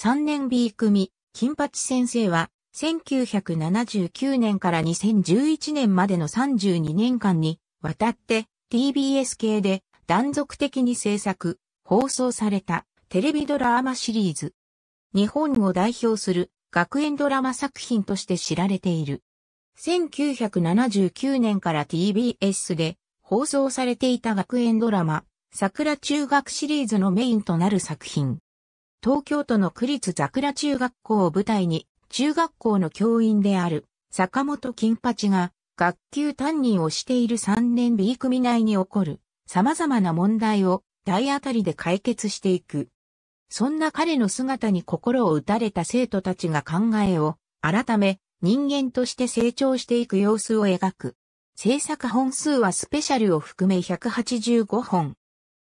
3年 B 組、金八先生は、1979年から2011年までの32年間にわたって TBS 系で断続的に制作、放送されたテレビドラマシリーズ。日本を代表する学園ドラマ作品として知られている。1979年から TBS で放送されていた学園ドラマ、桜中学シリーズのメインとなる作品。東京都の区立桜中学校を舞台に、中学校の教員である坂本金八が学級担任をしている3年 B 組内に起こる様々な問題を体当たりで解決していく。そんな彼の姿に心を打たれた生徒たちが考えを改め人間として成長していく様子を描く。制作本数はスペシャルを含め185本。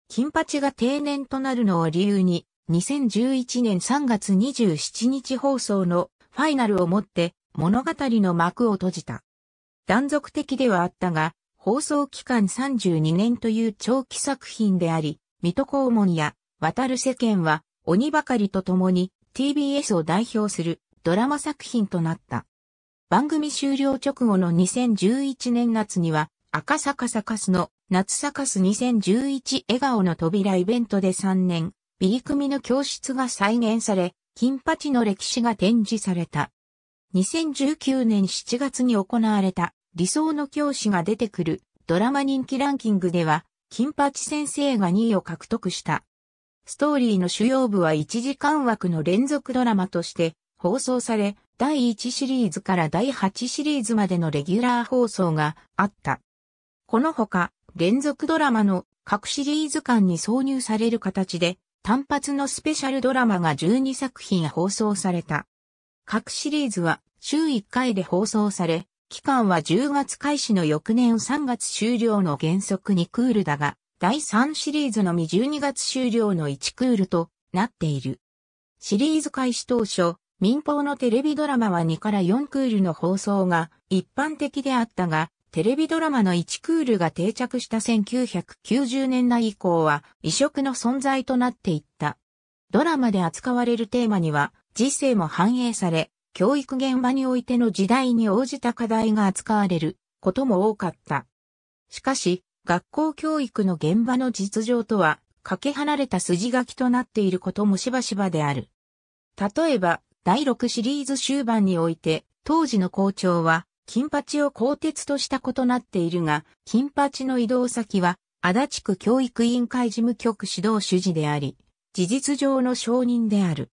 金八が定年となるのを理由に2011年3月27日放送のファイナルをもって物語の幕を閉じた。断続的ではあったが、放送期間32年という長期作品であり、水戸黄門や渡る世間は鬼ばかりと共に TBS を代表するドラマ作品となった。番組終了直後の2011年夏には赤坂サカスの夏サカス2011笑顔の扉イベントで3年 B 組の教室が再現され、金八の歴史が展示された。2019年7月に行われた理想の教師が出てくるドラマ人気ランキングでは、金八先生が2位を獲得した。ストーリーの主要部は1時間枠の連続ドラマとして放送され、第1シリーズから第8シリーズまでのレギュラー放送があった。このほか、連続ドラマの各シリーズ間に挿入される形で単発のスペシャルドラマが12作品放送された。各シリーズは週1回で放送され、期間は10月開始の翌年3月終了の原則2クールだが、第3シリーズのみ12月終了の1クールとなっている。シリーズ開始当初、民放のテレビドラマは2から4クールの放送が一般的であったが、テレビドラマの1クールが定着した1990年代以降は異色の存在となっていった。ドラマで扱われるテーマには、時世も反映され、教育現場においての時代に応じた課題が扱われることも多かった。しかし、学校教育の現場の実情とは、かけ離れた筋書きとなっていることもしばしばである。例えば、第6シリーズ終盤において、当時の校長は、金八を鋼鉄としたことなっているが、金八の移動先は、足立区教育委員会事務局指導主事であり、事実上の承認である。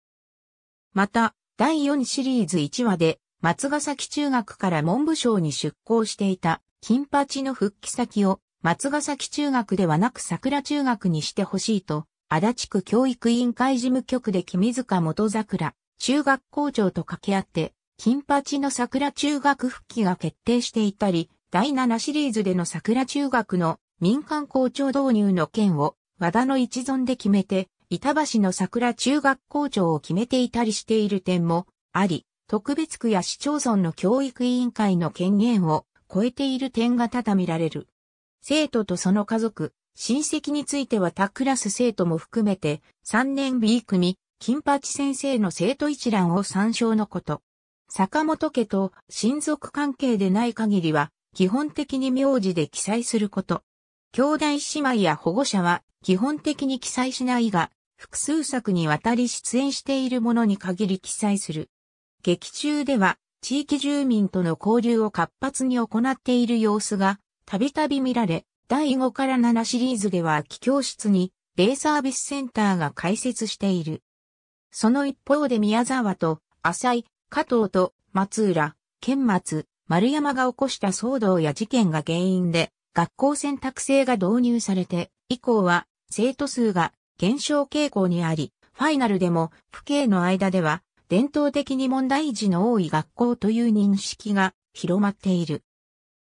また、第4シリーズ1話で、松ヶ崎中学から文部省に出向していた、金八の復帰先を、松ヶ崎中学ではなく桜中学にしてほしいと、足立区教育委員会事務局で君塚元桜、中学校長と掛け合って、金八の桜中学復帰が決定していたり、第7シリーズでの桜中学の民間校長導入の件を和田の一存で決めて、板橋の桜中学校長を決めていたりしている点もあり、特別区や市町村の教育委員会の権限を超えている点が多々見られる。生徒とその家族、親戚については他クラス生徒も含めて3年 B 組、金八先生の生徒一覧を参照のこと。坂本家と親族関係でない限りは、基本的に名字で記載すること。兄弟姉妹や保護者は基本的に記載しないが、複数作にわたり出演しているものに限り記載する。劇中では、地域住民との交流を活発に行っている様子が、たびたび見られ、第5から7シリーズでは気教室に、デイサービスセンターが開設している。その一方で宮沢と、浅井、加藤と松浦、剣松、丸山が起こした騒動や事件が原因で、学校選択制が導入されて、以降は生徒数が減少傾向にあり、ファイナルでも父兄の間では、伝統的に問題児の多い学校という認識が広まっている。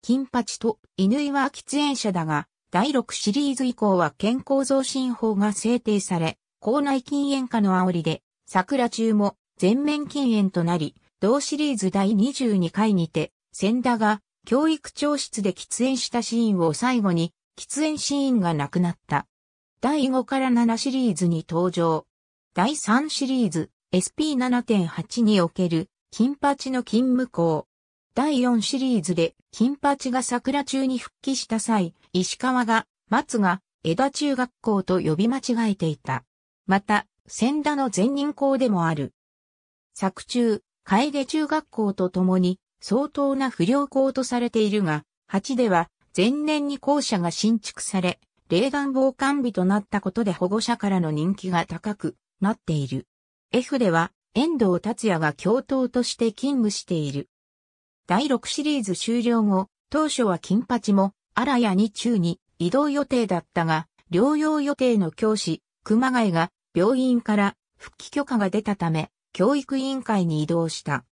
金八と井は喫煙者だが、第6シリーズ以降は健康増進法が制定され、校内禁煙化の煽りで、桜中も全面禁煙となり、同シリーズ第22回にて、千田が教育長室で喫煙したシーンを最後に、喫煙シーンがなくなった。第5から7シリーズに登場。第3シリーズ SP7.8 における金八の勤務校。第4シリーズで金八が桜中に復帰した際、石川が松が枝中学校と呼び間違えていた。また、千田の前任校でもある作中、海下中学校と共に相当な不良校とされているが、8では前年に校舎が新築され、霊暖房完備となったことで保護者からの人気が高くなっている。F では遠藤達也が教頭として勤務している。第6シリーズ終了後、当初は金八も荒谷に中に移動予定だったが、療養予定の教師、熊谷が病院から復帰許可が出たため、教育委員会に移動した。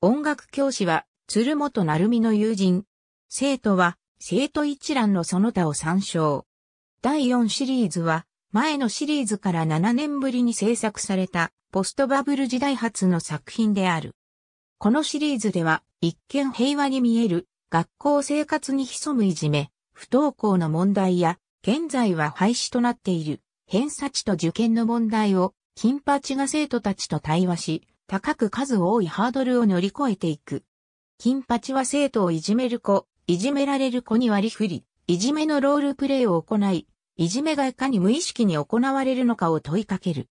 音楽教師は鶴本成美の友人。生徒は生徒一覧のその他を参照。第4シリーズは前のシリーズから7年ぶりに制作されたポストバブル時代発の作品である。このシリーズでは一見平和に見える学校生活に潜むいじめ、不登校の問題や現在は廃止となっている偏差値と受験の問題を金八が生徒たちと対話し、高く数多いハードルを乗り越えていく。金八は生徒をいじめる子、いじめられる子に割り振り、いじめのロールプレイを行い、いじめがいかに無意識に行われるのかを問いかける。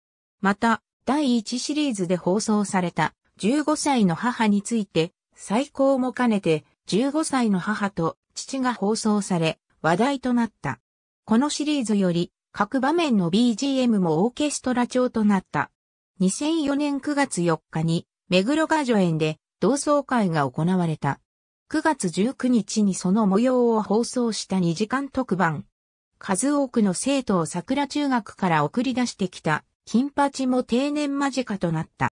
また、第1シリーズで放送された15歳の母について、最高も兼ねて15歳の母と父が放送され、話題となった。このシリーズより、各場面の BGM もオーケストラ調となった。2004年9月4日に、目黒ガジョ園で同窓会が行われた。9月19日にその模様を放送した2時間特番。数多くの生徒を桜中学から送り出してきた、金八も定年間近となった。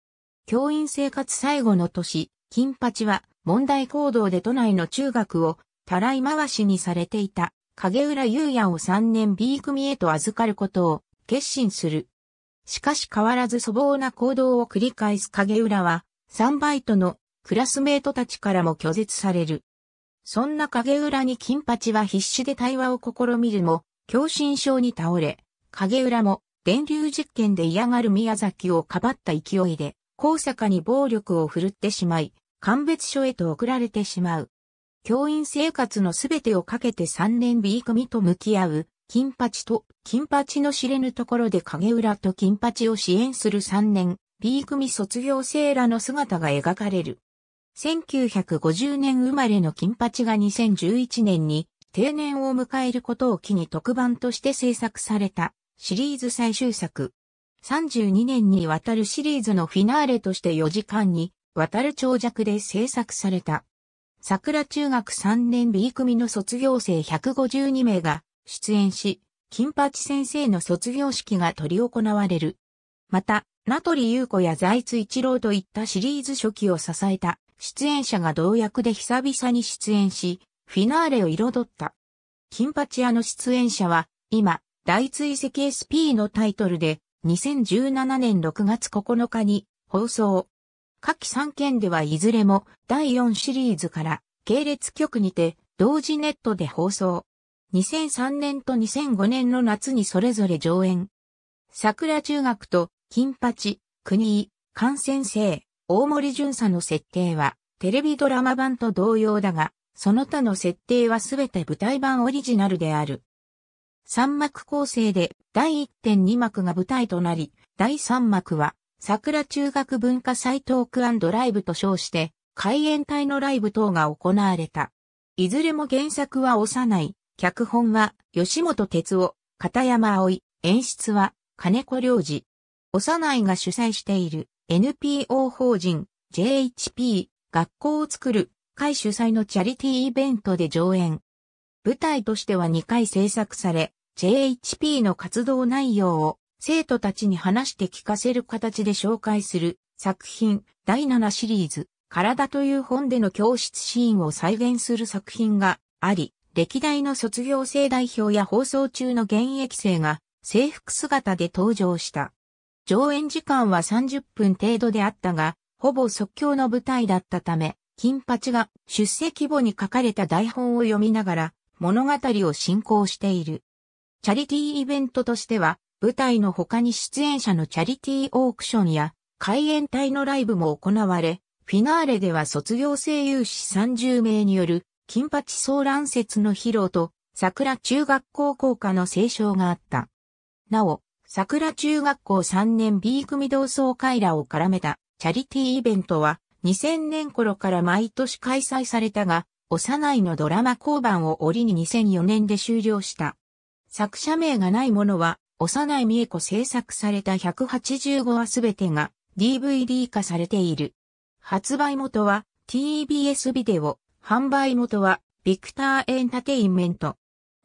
教員生活最後の年、金八は問題行動で都内の中学をたらい回しにされていた。影浦優也を3年 B 組へと預かることを決心する。しかし変わらず粗暴な行動を繰り返す影浦は、3バイトのクラスメートたちからも拒絶される。そんな影浦に金八は必死で対話を試みるも、狭心症に倒れ、影浦も電流実験で嫌がる宮崎をかばった勢いで、高坂に暴力を振るってしまい、鑑別所へと送られてしまう。教員生活のすべてをかけて3年 B 組と向き合う、金八と、金八の知れぬところで影浦と金八を支援する3年、B 組卒業生らの姿が描かれる。1950年生まれの金八が2011年に定年を迎えることを機に特番として制作されたシリーズ最終作。32年にわたるシリーズのフィナーレとして4時間にわたる長尺で制作された。桜中学3年 B 組の卒業生152名が出演し、金八先生の卒業式が執り行われる。また、名取優子や財津一郎といったシリーズ初期を支えた出演者が同役で久々に出演し、フィナーレを彩った。金八屋の出演者は、今、大追跡 SP のタイトルで、2017年6月9日に放送、下記3件ではいずれも第4シリーズから系列局にて同時ネットで放送。2003年と2005年の夏にそれぞれ上演。桜中学と金八、国井、菅先生、大森巡査の設定はテレビドラマ版と同様だが、その他の設定はすべて舞台版オリジナルである。三幕構成で第1.2幕が舞台となり、第3幕は桜中学文化祭トークライブと称して、開演隊のライブ等が行われた。いずれも原作は幼い、脚本は吉本哲夫、片山葵、演出は金子良二。幼いが主催している NPO 法人 JHP 学校を作る会主催のチャリティーイベントで上演。舞台としては2回制作され、JHP の活動内容を生徒たちに話して聞かせる形で紹介する作品第7シリーズ、体という本での教室シーンを再現する作品があり、歴代の卒業生代表や放送中の現役生が制服姿で登場した。上演時間は30分程度であったが、ほぼ即興の舞台だったため、金八が出席簿に書かれた台本を読みながら物語を進行している。チャリティーイベントとしては舞台の他に出演者のチャリティーオークションや開演隊のライブも行われ、フィナーレでは卒業生有志30名による金八騒乱説の披露と桜中学校校歌の斉唱があった。なお、桜中学校3年 B 組同窓会らを絡めたチャリティーイベントは2000年頃から毎年開催されたが、幼いのドラマ交番を折に2004年で終了した。作者名がないものは幼い美恵子制作された185話すべてが DVD 化されている。発売元は TBS ビデオ、販売元はビクターエンタテインメント。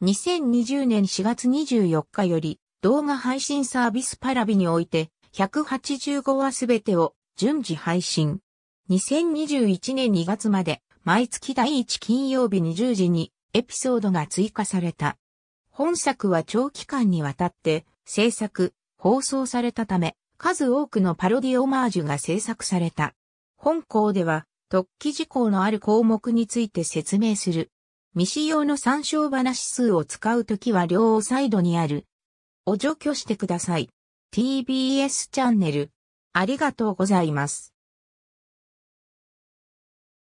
2020年4月24日より動画配信サービスパラビにおいて185話すべてを順次配信。2021年2月まで毎月第1金曜日20時にエピソードが追加された。本作は長期間にわたって制作、放送されたため、数多くのパロディオマージュが制作された。本校では、特記事項のある項目について説明する。未使用の参照話数を使うときは両サイドにある。を除去してください。TBS チャンネル。ありがとうございます。